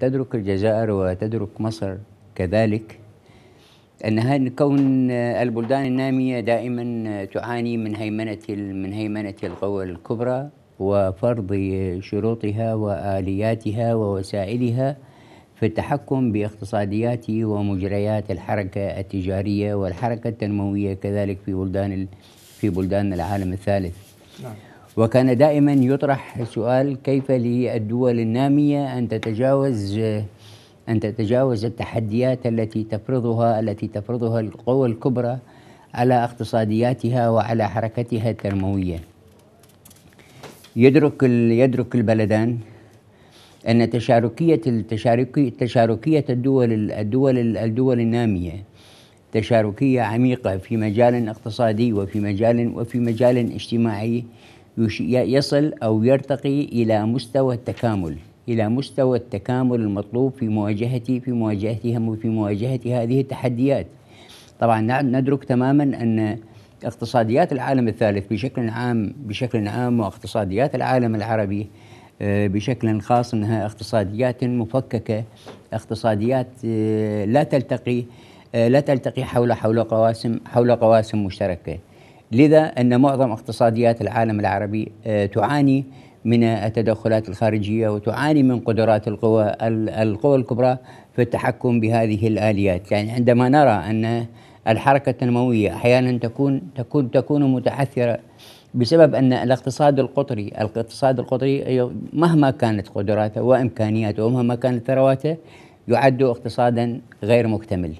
تدرك الجزائر وتدرك مصر كذلك أنها كون البلدان النامية دائما تعاني من هيمنة من هيمنة القوى الكبرى وفرض شروطها وآلياتها ووسائلها في التحكم باقتصاديات ومجريات الحركة التجارية والحركة التنموية كذلك في بلدان في بلدان العالم الثالث. نعم. وكان دائما يطرح سؤال كيف للدول النامية أن تتجاوز أن تتجاوز التحديات التي تفرضها التي تفرضها القوى الكبرى على اقتصادياتها وعلى حركتها التنموية يدرك يدرك البلدان أن تشاركية التشاركي تشاركية الدول الدول الدول النامية تشاركية عميقة في مجال اقتصادي وفي مجال وفي مجال اجتماعي يصل أو يرتقي إلى مستوى التكامل إلى مستوى التكامل المطلوب في مواجهة في مواجهتهم في مواجهة هذه التحديات طبعا ندرك تماما أن اقتصاديات العالم الثالث بشكل عام بشكل عام واقتصاديات العالم العربي آه، بشكل خاص انها اقتصاديات مفككه اقتصاديات آه، لا تلتقي آه، لا تلتقي حول حول قواسم حول قواسم مشتركه لذا أن معظم اقتصاديات العالم العربي آه، تعاني من التدخلات الخارجية وتعاني من قدرات القوى القوى الكبرى في التحكم بهذه الآليات يعني عندما نرى أن الحركة التنموية أحيانا تكون تكون تكون متعثرة بسبب أن الاقتصاد القطري الاقتصاد القطري مهما كانت قدراته وإمكانياته ومهما كانت ثرواته يعد اقتصادا غير مكتمل